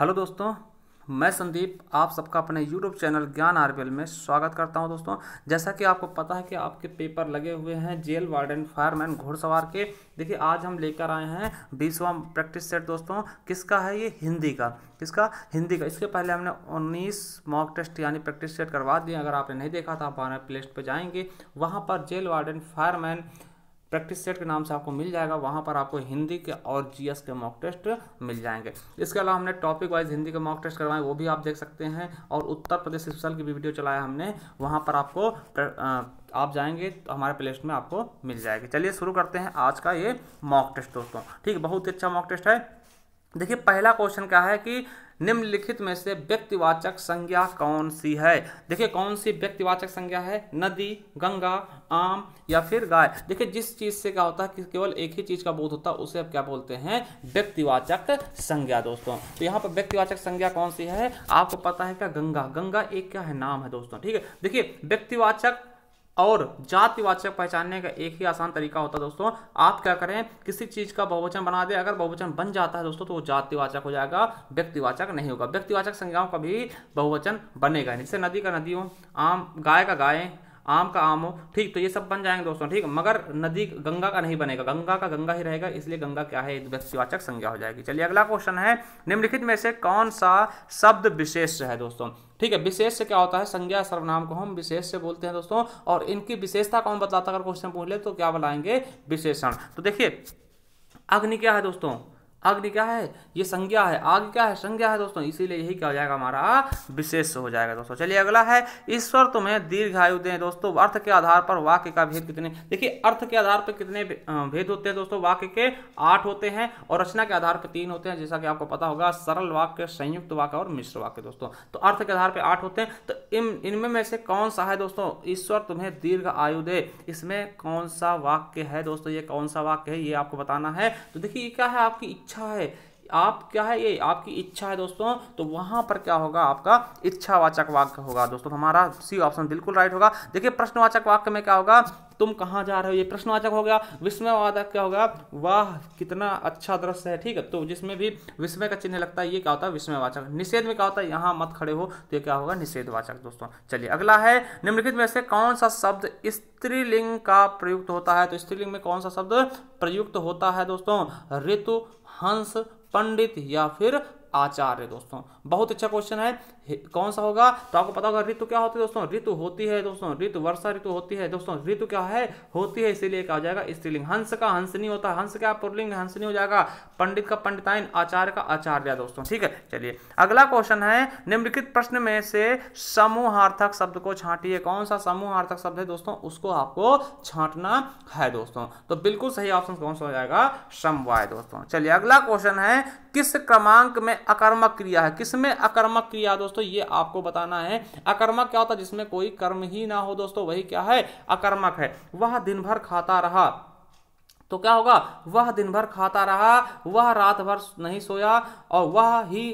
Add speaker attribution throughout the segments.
Speaker 1: hello दोस्तों मैं संदीप आप सबका अपने यूट्यूब चैनल ज्ञान आरबीएल में स्वागत करता हूं दोस्तों जैसा कि आपको पता है कि आपके पेपर लगे हुए हैं जेल वार्डन फायरमैन घोड़सवार के देखिए आज हम लेकर आए हैं बीसवा प्रैक्टिस सेट दोस्तों किसका है ये हिंदी का किसका हिंदी का इसके पहले हमने उन्नीस मॉक टेस्ट यानी प्रैक्टिस सेट करवा दिए अगर आपने नहीं देखा तो आप हमारे प्ले पर जाएंगे वहाँ पर jail warden fireman practice set के नाम से आपको मिल जाएगा वहाँ पर आपको हिंदी के और जीएस के मॉक टेस्ट मिल जाएंगे इसके अलावा हमने टॉपिक वाइज हिंदी के मॉक टेस्ट करवाए वो भी आप देख सकते हैं और उत्तर प्रदेश सिप्सल की भी वीडियो चलाया हमने वहाँ पर आपको आप जाएंगे तो हमारे प्ले में आपको मिल जाएगी चलिए शुरू करते हैं आज का ये मॉक टेस्ट दोस्तों ठीक बहुत ही अच्छा मॉक टेस्ट है देखिए पहला क्वेश्चन क्या है कि निम्नलिखित में से व्यक्तिवाचक संज्ञा कौन सी है देखिए कौन सी व्यक्तिवाचक संज्ञा है नदी गंगा आम या फिर गाय देखिए जिस चीज से क्या होता है कि केवल एक ही चीज का बोध होता है उसे अब क्या बोलते हैं व्यक्तिवाचक संज्ञा दोस्तों तो यहाँ पर व्यक्तिवाचक संज्ञा कौन सी है आपको पता है क्या गंगा गंगा एक क्या है नाम है दोस्तों ठीक है देखिए व्यक्तिवाचक और जातिवाचक पहचानने का एक ही आसान तरीका होता है दोस्तों आप क्या करें किसी चीज़ का बहुवचन बना दें अगर बहुवचन बन जाता है दोस्तों तो वो जातिवाचक हो जाएगा व्यक्तिवाचक नहीं होगा व्यक्तिवाचक संज्ञाओं का भी बहुवचन बनेगा जैसे नदी का नदी हो आम गाय का गाय आम का आम हो ठीक तो ये सब बन जाएंगे दोस्तों ठीक मगर नदी गंगा का नहीं बनेगा गंगा का गंगा ही रहेगा इसलिए गंगा क्या है व्यक्तिवाचक संज्ञा हो जाएगी चलिए अगला क्वेश्चन है निम्नलिखित में से कौन सा शब्द विशेष है दोस्तों ठीक है विशेष से क्या होता है संज्ञा सर्वनाम को हम विशेष से बोलते हैं दोस्तों और इनकी विशेषता को हम बतलाता अगर क्वेश्चन पूछ ले तो क्या बुलाएंगे विशेषण तो देखिए अग्नि क्या है दोस्तों अग्नि क्या है ये संज्ञा है आग क्या है संज्ञा है दोस्तों इसीलिए यही क्या हो जाएगा हमारा विशेष हो जाएगा दोस्तों चलिए अगला है ईश्वर तुम्हें दीर्घायु दें दोस्तों अर्थ के आधार पर वाक्य का भेद कितने देखिए अर्थ के आधार पर कितने भेद होते हैं दोस्तों वाक्य के आठ होते हैं और रचना के आधार पर तीन होते हैं जैसा कि आपको पता होगा सरल वाक्य संयुक्त वाक्य और मिश्र वाक्य दोस्तों तो अर्थ के आधार पर आठ होते हैं तो इन इनमें में से कौन सा है दोस्तों ईश्वर तुम्हें दीर्घ आयु दे इसमें कौन सा वाक्य है दोस्तों ये कौन सा वाक्य है ये आपको बताना है तो देखिए क्या है आपकी इच्छा है आप क्या है ये आपकी इच्छा है दोस्तों तो वहां पर क्या होगा आपका इच्छावाचक वाक्य होगा दोस्तों हमारा सी ऑप्शन बिल्कुल राइट होगा देखिए प्रश्नवाचक वाक्य में क्या होगा तुम कहाँ जा रहे हो ये प्रश्नवाचक हो गया विस्मयवादक क्या होगा वाह कितना अच्छा दृश्य है ठीक है तो जिसमें भी विस्मय का चिन्ह लगता है ये क्या होता है विस्मयवाचक निषेध में क्या होता है यहाँ मत खड़े हो तो ये क्या होगा निषेधवाचक दोस्तों चलिए अगला है निम्नलिखित में से कौन सा शब्द स्त्रीलिंग का प्रयुक्त होता है तो स्त्रीलिंग में कौन सा शब्द प्रयुक्त होता है दोस्तों ऋतु हंस पंडित या फिर आचार्य दोस्तों बहुत अच्छा क्वेश्चन है कौन सा होगा तो आपको पता होगा ऋतु क्या होती है दोस्तों ऋतु होती है दोस्तों ऋतु वर्षा ऋतु होती है दोस्तों ऋतु क्या है होती है इसीलिए कहा जाएगा स्त्रीलिंग हंस का हंस नहीं होता हंस क्या पुरलिंग हंस नहीं हो जाएगा पंडित का पंडिताइन आचार्य का आचार्य दोस्तों ठीक है चलिए अगला क्वेश्चन है निम्नलिखित प्रश्न में से समूहार्थक शब्द को छांटिए कौन सा समूहार्थक शब्द है दोस्तों उसको आपको छांटना है दोस्तों तो बिल्कुल सही ऑप्शन कौन सा हो जाएगा समवाय दोस्तों चलिए अगला क्वेश्चन है किस क्रमांक में अकर्मक क्रिया है किस इसमें अकर्मक क्रिया दोस्तों ये आपको बताना है अकर्मक क्या होता है जिसमें कोई कर्म ही ना हो दोस्तों वही क्या है अकर्मक है वह दिन भर खाता रहा तो क्या होगा वह दिन भर खाता रहा वह रात भर नहीं सोया और वह ही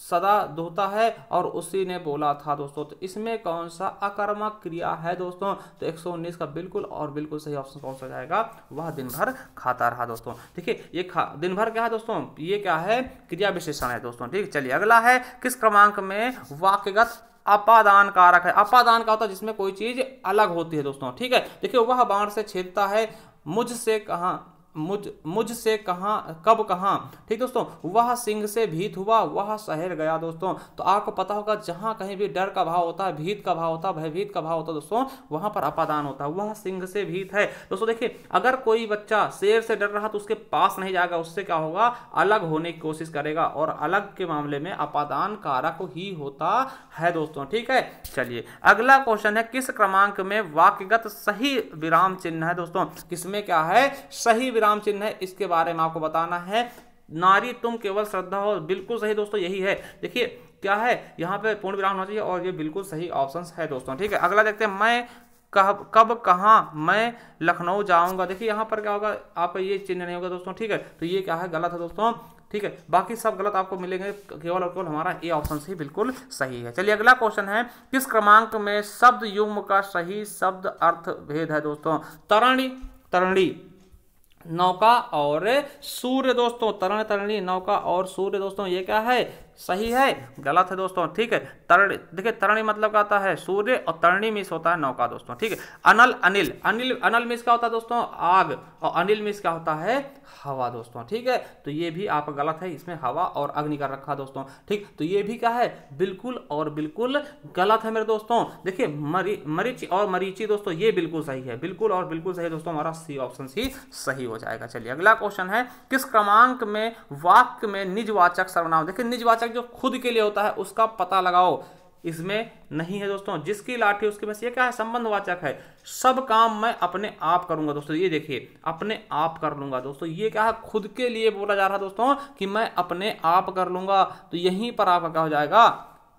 Speaker 1: सदा धोता है और उसी ने बोला था दोस्तों तो इसमें कौन सा अकर्मक क्रिया है दोस्तों तो 119 का बिल्कुल और बिल्कुल सही ऑप्शन कौन सा जाएगा वह दिन भर खाता रहा दोस्तों देखिए ये खा दिन भर क्या है दोस्तों ये क्या है क्रिया विशेषण है दोस्तों ठीक चलिए अगला है किस क्रमांक में वाक्यगत अपादान कारक है अपादान का होता है जिसमें कोई चीज अलग होती है दोस्तों ठीक है देखिए वह बाढ़ से छेदता है मुझसे कहाँ मुझ मुझसे कहाँ कब कहाँ ठीक दोस्तों वह सिंह से भीत हुआ वह शहर गया दोस्तों तो आपको पता होगा जहाँ कहीं भी डर का भाव होता है भीत का भाव होता है भयभीत का भाव होता है दोस्तों वहाँ पर अपादान होता है वह सिंह से भीत है दोस्तों देखिए अगर कोई बच्चा शेर से डर रहा तो उसके पास नहीं जाएगा उससे क्या होगा अलग होने की कोशिश करेगा और अलग के मामले में अपादान कारक ही होता है दोस्तों ठीक है चलिए अगला क्वेश्चन है किस क्रमांक में वाक्यगत सही विराम चिन्ह है दोस्तों किसमें क्या है सही विराम विराम चिन्ह है इसके बारे में आपको बताना है नारी तुम केवल श्रद्धा हो बिल्कुल सही दोस्तों यही है देखिए क्या है यहाँ पे पूर्ण विराम होना चाहिए और ये बिल्कुल सही ऑप्शन है दोस्तों ठीक है अगला देखते हैं मैं कब कब कहाँ मैं लखनऊ जाऊंगा देखिए यहाँ पर क्या होगा आप ये चिन्ह नहीं होगा दोस्तों ठीक है तो ये क्या है गलत है दोस्तों ठीक है बाकी सब गलत आपको मिलेंगे केवल और केवल हमारा ए ऑप्शन ही बिल्कुल सही है चलिए अगला क्वेश्चन है किस क्रमांक में शब्द युग्म का सही शब्द अर्थ भेद है दोस्तों तरणी तरणी नौका और सूर्य दोस्तों तरण तरणी नौका और सूर्य दोस्तों ये क्या है सही है गलत है दोस्तों ठीक है तरण देखिए तरणी मतलब क्या आता है सूर्य और तरणी मिस होता है नौका दोस्तों ठीक है अनल अनिल अनिल अनल मिस क्या होता है दोस्तों आग और अनिल मिस क्या होता है हवा दोस्तों ठीक है तो ये भी आप गलत है इसमें हवा और अग्नि का रखा दोस्तों ठीक तो ये भी क्या है बिल्कुल और बिल्कुल गलत है मेरे दोस्तों देखिए मरी मरीच और मरीची दोस्तों ये बिल्कुल सही है बिल्कुल और बिल्कुल सही दोस्तों हमारा सी ऑप्शन ही सही हो हो जाएगा चलिए अगला क्वेश्चन है किस क्रमांक में वाक्य में निजवाचक सर्वनाम देखिए निजवाचक जो खुद के लिए होता है उसका पता लगाओ इसमें नहीं है दोस्तों जिसकी लाठी उसके पास ये क्या है संबंधवाचक है सब काम मैं अपने आप करूंगा दोस्तों ये देखिए अपने आप कर लूंगा दोस्तों ये क्या है खुद के लिए बोला जा रहा है दोस्तों कि मैं अपने आप कर लूंगा तो यहीं पर आपका क्या हो जाएगा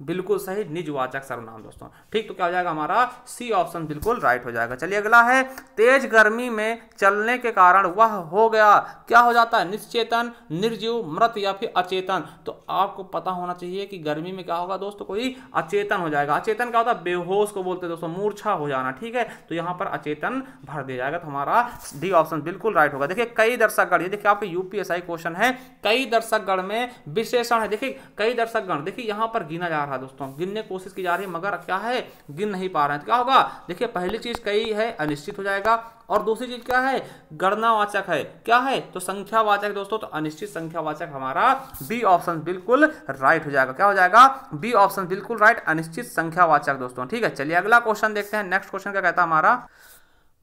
Speaker 1: बिल्कुल सही निजवाचक सर्वनाम दोस्तों ठीक तो क्या हो जाएगा हमारा सी ऑप्शन बिल्कुल राइट हो जाएगा चलिए अगला है तेज गर्मी में चलने के कारण वह हो गया क्या हो जाता है निश्चेतन निर्जीव मृत या फिर अचेतन तो आपको पता होना चाहिए कि गर्मी में क्या होगा दोस्तों कोई अचेतन हो जाएगा अचेतन क्या होता है बेहोश को बोलते दोस्तों मूर्छा हो जाना ठीक है तो यहाँ पर अचेतन भर दिया जाएगा तो हमारा डी ऑप्शन बिल्कुल राइट होगा देखिए कई दर्शकगण ये देखिए आपके यूपीएसआई क्वेश्चन है कई दर्शकगण में विशेषण है देखिए कई दर्शकगण देखिए यहाँ पर गिना जा रहा दोस्तों गिनने कोशिश की जा रही है मगर क्या है गिन नहीं पा रहे हैं तो क्या होगा देखिए पहली चीज कई है अनिश्चित हो जाएगा और दूसरी चीज क्या है गणनावाचक है क्या है तो संख्यावाचक दोस्तों तो अनिश्चित संख्यावाचक हमारा बी ऑप्शन बिल्कुल राइट हो जाएगा क्या हो जाएगा बी ऑप्शन बिल्कुल राइट अनिश्चित संख्यावाचक दोस्तों ठीक है चलिए अगला क्वेश्चन देखते हैं नेक्स्ट क्वेश्चन क्या कहता है हमारा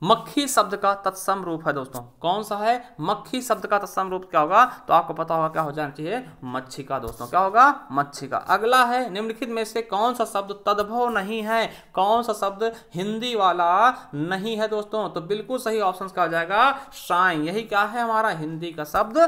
Speaker 1: मक्खी शब्द का तत्सम रूप है दोस्तों कौन सा है मक्खी शब्द का तत्सम रूप क्या होगा तो आपको पता होगा क्या हो जाना चाहिए मच्छी का दोस्तों क्या होगा मच्छी का अगला है निम्नलिखित में से कौन सा शब्द तद्भव नहीं है कौन सा शब्द हिंदी वाला नहीं है दोस्तों तो बिल्कुल सही ऑप्शन का हो जाएगा शाइन यही क्या है हमारा हिंदी का शब्द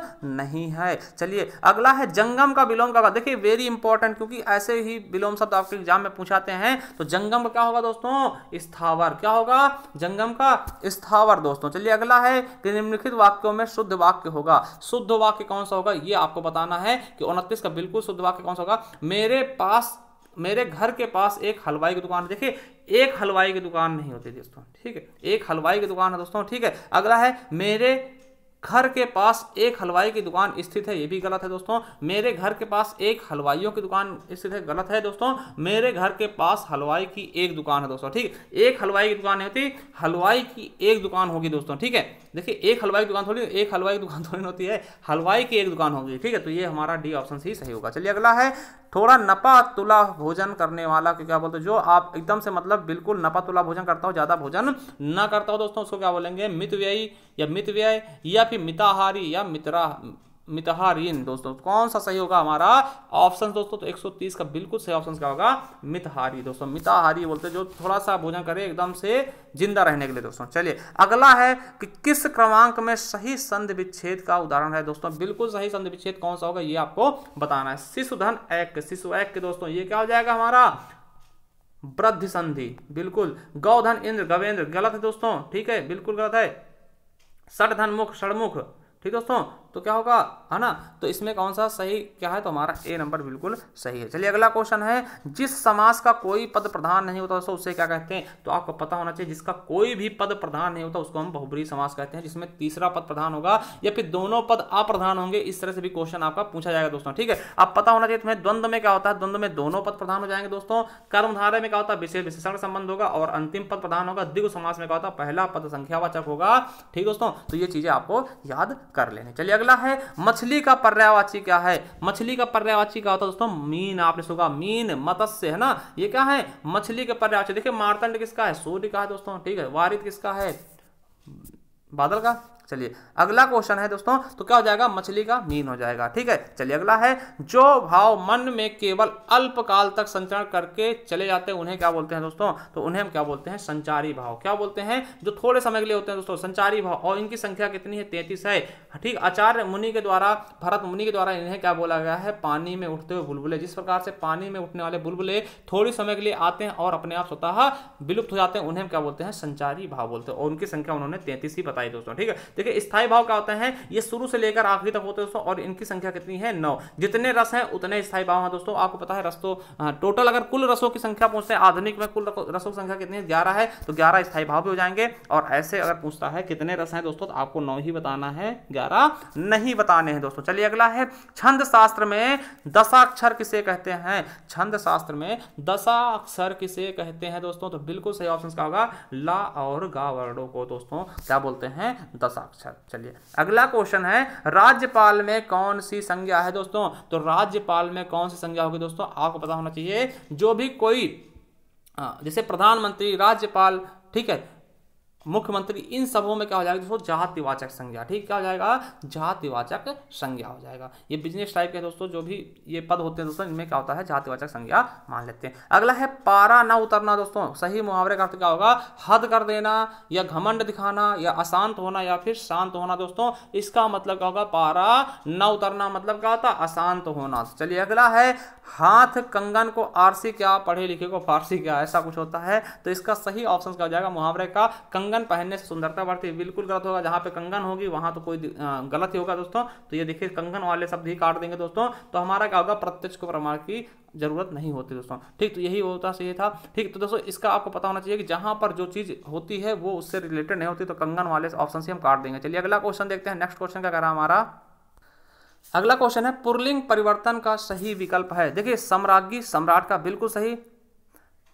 Speaker 1: नहीं है चलिए अगला है जंगम का विलोम का देखिए वेरी इंपॉर्टेंट क्योंकि ऐसे ही विलोम शब्द आपके एग्जाम में पूछाते हैं तो जंगम का क्या होगा दोस्तों स्थावर क्या होगा जंगम का स्थावर दोस्तों चलिए अगला है कि निम्नलिखित वाक्यों में शुद्ध वाक्य होगा शुद्ध वाक्य कौन सा होगा ये आपको बताना है कि उनतीस का बिल्कुल शुद्ध वाक्य कौन सा होगा मेरे पास मेरे घर के पास एक हलवाई की दुकान है देखिए एक हलवाई की दुकान नहीं होती दोस्तों ठीक है एक हलवाई की दुकान है दोस्तों ठीक है अगला है मेरे घर के पास एक हलवाई की दुकान स्थित है ये भी गलत है दोस्तों मेरे घर के पास एक हलवाइयों की दुकान स्थित है गलत है दोस्तों मेरे घर के पास हलवाई की एक दुकान है दोस्तों ठीक एक हलवाई की दुकान नहीं होती हलवाई की एक दुकान होगी दोस्तों ठीक है देखिए एक हलवाई की दुकान थोड़ी एक हलवाई की दुकान थोड़ी होती है हलवाई की एक दुकान होगी ठीक है तो ये हमारा डी ऑप्शन ही सही होगा चलिए अगला है थोड़ा नपा तुला भोजन करने वाला क्या बोलते जो आप एकदम से मतलब बिल्कुल नपा तुला भोजन करता हो ज़्यादा भोजन ना करता हो दोस्तों उसको क्या बोलेंगे व्यय या व्यय या फिर मिताहारी या मित्रा मितहारिन दोस्तों कौन सा सही होगा हमारा ऑप्शन दोस्तों तो 130 का बिल्कुल सही ऑप्शन क्या होगा मितहारी दोस्तों मिताहारी बोलते जो थोड़ा सा भोजन करे एकदम से जिंदा रहने के लिए दोस्तों चलिए अगला है कि किस क्रमांक में सही संधि विच्छेद का उदाहरण है दोस्तों बिल्कुल सही संधि विच्छेद कौन सा होगा ये आपको बताना है शिशुधन एक शिशु एक के दोस्तों ये क्या हो जाएगा हमारा वृद्ध संधि बिल्कुल गौधन इंद्र गवेंद्र गलत है दोस्तों ठीक है बिल्कुल गलत है षडधन मुख षडमुख ठीक दोस्तों तो क्या होगा है ना तो इसमें कौन सा सही क्या है तो हमारा ए नंबर बिल्कुल सही है चलिए अगला क्वेश्चन है जिस समास का कोई पद प्रधान नहीं होता दोस्तों उसे क्या कहते हैं तो आपको पता होना चाहिए जिसका कोई भी पद प्रधान नहीं होता उसको हम बहुबरी समास कहते हैं जिसमें तीसरा पद प्रधान होगा या फिर दोनों पद अप्रधान होंगे इस तरह से भी क्वेश्चन आपका पूछा जाएगा दोस्तों ठीक है अब पता होना चाहिए तुम्हें द्वंद्व में क्या होता है द्वंद्व में दोनों पद प्रधान हो जाएंगे दोस्तों कर्मधारा में क्या होता है विशेष विशेषण संबंध होगा और अंतिम पद प्रधान होगा दिग्व समास में क्या होता है पहला पद संख्यावाचक होगा ठीक दोस्तों तो ये चीजें आपको याद कर लेने चलिए अगला अगला है मछली का पर्यावाची क्या है मछली का पर्यावाची क्या होता है दोस्तों मीन आपने सुना मीन मत्स्य है ना ये क्या है मछली का पर्यावाची देखिए मारतंड किसका है सूर्य का है दोस्तों ठीक है वारित किसका है बादल का चलिए अगला क्वेश्चन है दोस्तों तो क्या हो जाएगा मछली का मीन हो जाएगा ठीक है चलिए अगला है जो भाव मन में केवल अल्पकाल तक संचरण करके चले जाते हैं उन्हें क्या बोलते हैं दोस्तों तो उन्हें हम क्या बोलते हैं संचारी भाव क्या बोलते हैं जो थोड़े समय के लिए होते हैं दोस्तों संचारी भाव और इनकी संख्या कितनी है तैतीस है ठीक आचार्य मुनि के द्वारा भरत मुनि के द्वारा इन्हें क्या बोला गया है पानी में उठते हुए बुलबुले जिस प्रकार से पानी में उठने वाले बुलबुले थोड़ी समय के लिए आते हैं और अपने आप स्वतः विलुप्त हो जाते हैं उन्हें क्या बोलते हैं संचारी भाव बोलते हैं और उनकी संख्या उन्होंने तैतीस ही बताई दोस्तों ठीक है देखिए स्थायी भाव क्या होते हैं ये शुरू से लेकर आखिरी तक होते हैं दोस्तों और इनकी संख्या कितनी है नौ जितने रस हैं उतने स्थायी भाव हैं दोस्तों आपको पता है रस तो टोटल हाँ, अगर कुल रसों की संख्या पूछते हैं आधुनिक में कुल रसों की संख्या कितनी है ग्यारह है तो ग्यारह स्थायी भाव भी हो जाएंगे और ऐसे अगर पूछता है कितने रस हैं दोस्तों तो आपको नौ ही बताना है ग्यारह नहीं बताने हैं दोस्तों चलिए अगला है छंद शास्त्र में दशाक्षर किसे कहते हैं छंद शास्त्र में दशाक्षर किसे कहते हैं दोस्तों तो बिल्कुल सही ऑप्शन का होगा ला और गा वर्णों को दोस्तों क्या बोलते हैं दशा साक्षर अच्छा, चलिए अगला क्वेश्चन है राज्यपाल में कौन सी संज्ञा है दोस्तों तो राज्यपाल में कौन सी संज्ञा होगी दोस्तों आपको पता होना चाहिए जो भी कोई जैसे प्रधानमंत्री राज्यपाल ठीक है मुख्यमंत्री इन सबों में क्या हो जाएगा दोस्तों जातिवाचक संज्ञा ठीक क्या हो जाएगा जातिवाचक संज्ञा हो जाएगा ये बिजनेस टाइप के दोस्तों जो भी ये पद होते हैं दोस्तों इनमें क्या होता है जातिवाचक संज्ञा मान लेते हैं अगला है पारा न उतरना दोस्तों सही मुहावरे का अर्थ क्या होगा हद कर देना या घमंड दिखाना या अशांत होना या फिर शांत होना दोस्तों इसका मतलब क्या होगा पारा न उतरना मतलब क्या होता अशांत होना चलिए अगला है हाथ कंगन को आरसी क्या पढ़े लिखे को फारसी क्या ऐसा कुछ होता है तो इसका सही ऑप्शन क्या हो जाएगा मुहावरे का कंगन कंगन पहनने से सुंदरता बढ़ती है बिल्कुल गलत होगा जहां पे कंगन होगी वहां तो कोई गलत ही होगा दोस्तों तो ये देखिए कंगन वाले शब्द ही काट देंगे दोस्तों तो हमारा क्या होगा प्रत्यक्ष को प्रमाण की जरूरत नहीं होती दोस्तों ठीक तो यही होता सही था ठीक तो दोस्तों इसका आपको पता होना चाहिए कि जहां पर जो चीज़ होती है वो उससे रिलेटेड नहीं होती तो कंगन वाले ऑप्शन से हम काट देंगे चलिए अगला क्वेश्चन देखते हैं नेक्स्ट क्वेश्चन क्या कह रहा हमारा अगला क्वेश्चन है पुरलिंग परिवर्तन का सही विकल्प है देखिए सम्राज्ञी सम्राट का बिल्कुल सही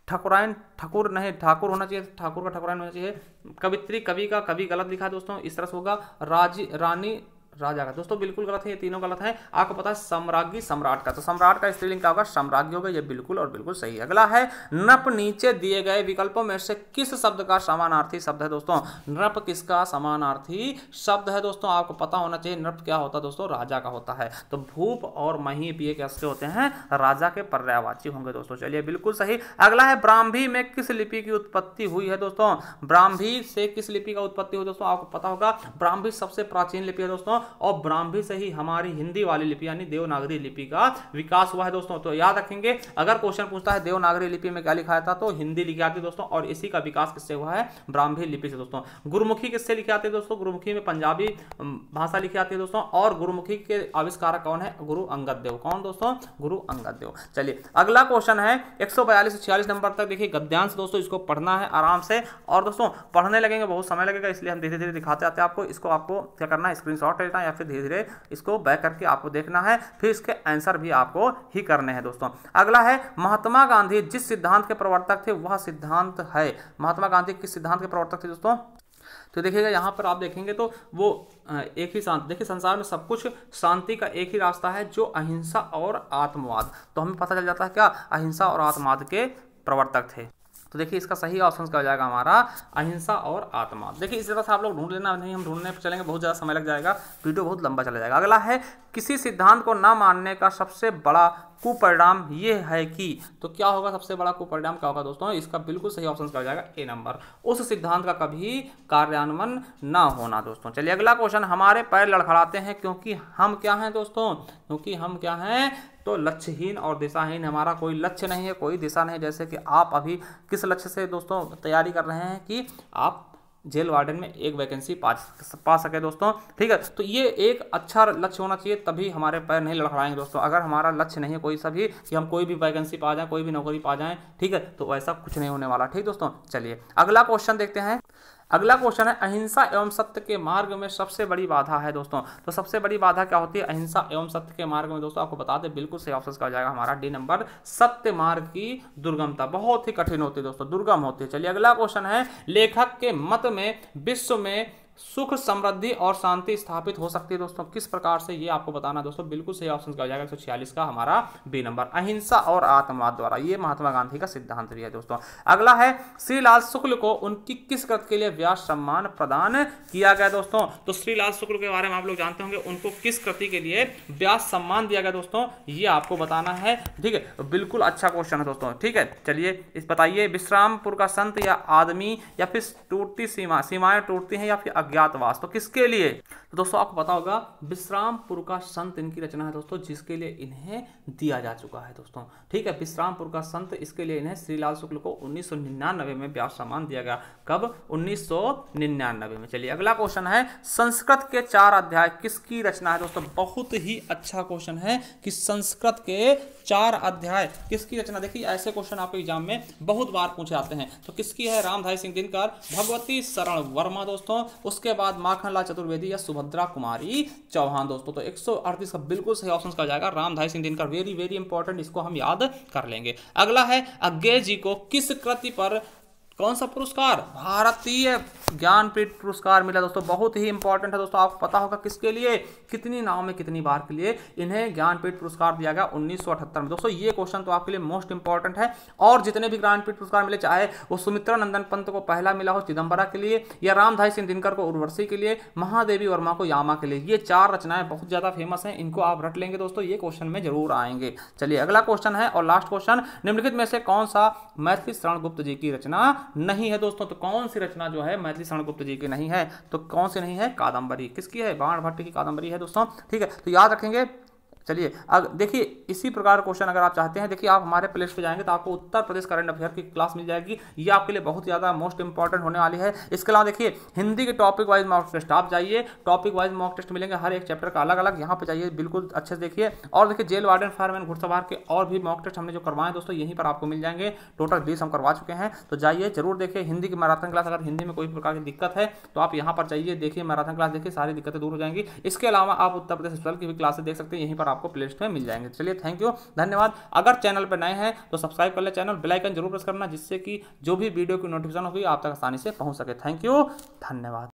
Speaker 1: ठकुरायन ठाकुर नहीं ठाकुर होना चाहिए ठाकुर का ठकुरायन होना चाहिए कवित्री कवि का कवि गलत लिखा है दोस्तों इस तरह से होगा राजी रानी राजा का दोस्तों बिल्कुल गलत है ये तीनों गलत है आपको पता है सम्राज्ञी सम्राट का तो सम्राट का स्त्रीलिंग क्या होगा सम्राज्ञी होगा ये बिल्कुल और बिल्कुल सही अगला है नप नीचे दिए गए विकल्पों में से किस शब्द का समानार्थी शब्द है दोस्तों नृप किसका समानार्थी शब्द है दोस्तों आपको पता होना चाहिए नृप क्या होता है दोस्तों राजा का होता है तो भूप और महीप ये कैसे होते हैं राजा के पर्यावाची होंगे दोस्तों चलिए बिल्कुल सही अगला है ब्राह्मी में किस लिपि की उत्पत्ति हुई है दोस्तों ब्राह्मी से किस लिपि का उत्पत्ति हुई दोस्तों आपको पता होगा ब्राह्मी सबसे प्राचीन लिपि है दोस्तों और ब्राह्मी से ही हमारी हिंदी वाली लिपि यानी देवनागरी लिपि का विकास हुआ है दोस्तों तो याद रखेंगे अगर क्वेश्चन पूछता है देवनागरी लिपि में क्या लिखा था तो हिंदी लिखी आती दोस्तों और इसी का विकास किससे हुआ है ब्राह्मी लिपि से दोस्तों गुरुमुखी किससे लिखे आते है दोस्तों गुरुमुखी में पंजाबी भाषा लिखी आती है दोस्तों और गुरुमुखी के आविष्कार कौन है गुरु अंगद देव कौन दोस्तों गुरु अंगद देव चलिए अगला क्वेश्चन है एक से बयालीस छियालीस नंबर तक देखिए गद्यांश दोस्तों इसको पढ़ना है आराम से और दोस्तों पढ़ने लगेंगे बहुत समय लगेगा इसलिए हम धीरे धीरे दिखाते आते हैं आपको इसको आपको क्या करना है स्क्रीन बेटा या फिर धीरे धीरे इसको बैक करके आपको देखना है फिर इसके आंसर भी आपको ही करने हैं दोस्तों अगला है महात्मा गांधी जिस सिद्धांत के प्रवर्तक थे वह सिद्धांत है महात्मा गांधी किस सिद्धांत के प्रवर्तक थे दोस्तों तो देखिएगा यहाँ पर आप देखेंगे तो वो एक ही शांति देखिए संसार में सब कुछ शांति का एक ही रास्ता है जो अहिंसा और आत्मवाद तो हमें पता चल जाता है क्या अहिंसा और आत्मवाद के प्रवर्तक थे तो देखिए इसका सही ऑप्शन क्या हो जाएगा हमारा अहिंसा और आत्मा देखिए इसी तरह से आप लोग ढूंढ लेना नहीं हम ढूंढने पर चलेंगे बहुत ज़्यादा समय लग जाएगा वीडियो बहुत लंबा चला जाएगा अगला है किसी सिद्धांत को न मानने का सबसे बड़ा कुपरिणाम ये है कि तो क्या होगा सबसे बड़ा कुपरिणाम क्या होगा दोस्तों इसका बिल्कुल सही ऑप्शन कर जाएगा ए नंबर उस सिद्धांत का कभी कार्यान्वयन न होना दोस्तों चलिए अगला क्वेश्चन हमारे पैर लड़खड़ाते हैं क्योंकि हम क्या हैं दोस्तों क्योंकि हम क्या हैं तो लक्ष्यहीन और दिशाहीन हमारा कोई लक्ष्य नहीं है कोई दिशा नहीं जैसे कि आप अभी किस लक्ष्य से दोस्तों तैयारी कर रहे हैं कि आप जेल वार्डन में एक वैकेंसी पा पा सके दोस्तों ठीक है तो ये एक अच्छा लक्ष्य होना चाहिए तभी हमारे पैर नहीं लड़खड़ाएंगे दोस्तों अगर हमारा लक्ष्य नहीं है कोई सा भी कि हम कोई भी वैकेंसी पा जाएं कोई भी नौकरी पा जाएं ठीक है तो ऐसा कुछ नहीं होने वाला ठीक दोस्तों चलिए अगला क्वेश्चन देखते हैं अगला क्वेश्चन है अहिंसा एवं सत्य के मार्ग में सबसे बड़ी बाधा है दोस्तों तो सबसे बड़ी बाधा क्या होती है अहिंसा एवं सत्य के मार्ग में दोस्तों आपको बता दें बिल्कुल सही ऑप्शन का जाएगा हमारा डी नंबर सत्य मार्ग की दुर्गमता बहुत ही कठिन होती है दोस्तों दुर्गम होती है चलिए अगला क्वेश्चन है लेखक के मत में विश्व में सुख समृद्धि और शांति स्थापित हो सकती है दोस्तों किस प्रकार से ये आपको बताना है दोस्तों बिल्कुल सही ऑप्शन का हो जाएगा एक का हमारा बी नंबर अहिंसा और आत्मवाद द्वारा ये महात्मा गांधी का सिद्धांत भी है दोस्तों अगला है श्रीलाल शुक्ल को उनकी किस कृत के लिए व्यास सम्मान प्रदान किया गया दोस्तों तो श्रीलाल शुक्ल के बारे में आप लोग जानते होंगे उनको किस कृति के लिए व्यास सम्मान दिया गया दोस्तों ये आपको बताना है ठीक है बिल्कुल अच्छा क्वेश्चन है दोस्तों ठीक है चलिए इस बताइए विश्रामपुर का संत या आदमी या फिर टूटती सीमा सीमाएं टूटती हैं या फिर अज्ञातवास तो किसके लिए तो दोस्तों आपको पता होगा विश्रामपुर का संत इनकी रचना है दोस्तों जिसके लिए इन्हें दिया जा चुका है दोस्तों ठीक है विश्रामपुर का संत इसके लिए इन्हें श्रीलाल शुक्ल को उन्नीस में व्यास सम्मान दिया गया कब उन्नीस में चलिए अगला क्वेश्चन है संस्कृत के चार अध्याय किसकी रचना है दोस्तों बहुत ही अच्छा क्वेश्चन है कि संस्कृत के चार अध्याय किसकी रचना देखिए ऐसे क्वेश्चन आपके एग्जाम में बहुत बार पूछे जाते हैं तो किसकी है रामधारी सिंह दिनकर भगवती शरण वर्मा दोस्तों उसके बाद माखनलाल चतुर्वेदी या सुभद्रा कुमारी चौहान दोस्तों तो एक का बिल्कुल सही ऑप्शन का जाएगा Ramdhari Singh Dinkar very very important इसको हम याद कर लेंगे अगला है अज्ञे जी को किस कृति पर कौन सा पुरस्कार भारतीय ज्ञानपीठ पुरस्कार मिला दोस्तों बहुत ही इंपॉर्टेंट है दोस्तों आपको पता होगा किसके लिए कितनी नाव में कितनी बार के लिए इन्हें ज्ञानपीठ पुरस्कार दिया गया 1978 में दोस्तों ये क्वेश्चन तो आपके लिए मोस्ट इंपॉर्टेंट है और जितने भी ज्ञानपीठ पुरस्कार मिले चाहे वो सुमित्रा नंदन पंत को पहला मिला हो चिदम्बरा के लिए या रामधाई सिंह दिनकर को उर्वर्षी के लिए महादेवी वर्मा को यामा के लिए ये चार रचनाएं बहुत ज़्यादा फेमस है इनको आप रट लेंगे दोस्तों ये क्वेश्चन में जरूर आएंगे चलिए अगला क्वेश्चन है और लास्ट क्वेश्चन निम्नलिखित में से कौन सा मैथिली शरण गुप्त जी की रचना नहीं है दोस्तों तो कौन सी रचना जो है मैथिली शरण गुप्त जी की नहीं है तो कौन सी नहीं है कादम्बरी किसकी है बाण भट्ट की कादम्बरी है दोस्तों ठीक है तो याद रखेंगे चलिए अब देखिए इसी प्रकार क्वेश्चन अगर आप चाहते हैं देखिए आप हमारे प्लेस पे जाएंगे तो आपको उत्तर प्रदेश करंट अफेयर की क्लास मिल जाएगी ये आपके लिए बहुत ज़्यादा मोस्ट इंपॉर्टेंट होने वाली है इसके अलावा देखिए हिंदी के टॉपिक वाइज मॉक टेस्ट आप जाइए टॉपिक वाइज मॉक टेस्ट मिलेंगे हर एक चैप्टर का अलग अलग यहाँ पर जाइए बिल्कुल अच्छे से देखिए और देखिए जेल वार्डन फायरमैन घुड़सवार के और भी मॉक टेस्ट हमने जो करवाए दोस्तों यहीं पर आपको मिल जाएंगे टोटल बीस हम करवा चुके हैं तो जाइए जरूर देखिए हिंदी की मैराथन क्लास अगर हिंदी में कोई प्रकार की दिक्कत है तो आप यहाँ पर जाइए देखिए मैराथन क्लास देखिए सारी दिक्कतें दूर हो जाएंगी इसके अलावा आप उत्तर प्रदेश स्थल की भी क्लासेस देख सकते हैं यहीं पर आपको प्ले में मिल जाएंगे चलिए थैंक यू धन्यवाद अगर चैनल पर नए हैं तो सब्सक्राइब कर ले चैनल बेलाइकन जरूर प्रेस करना जिससे कि जो भी वीडियो की नोटिफिकेशन होगी आप तक आसानी से पहुंच सके थैंक यू धन्यवाद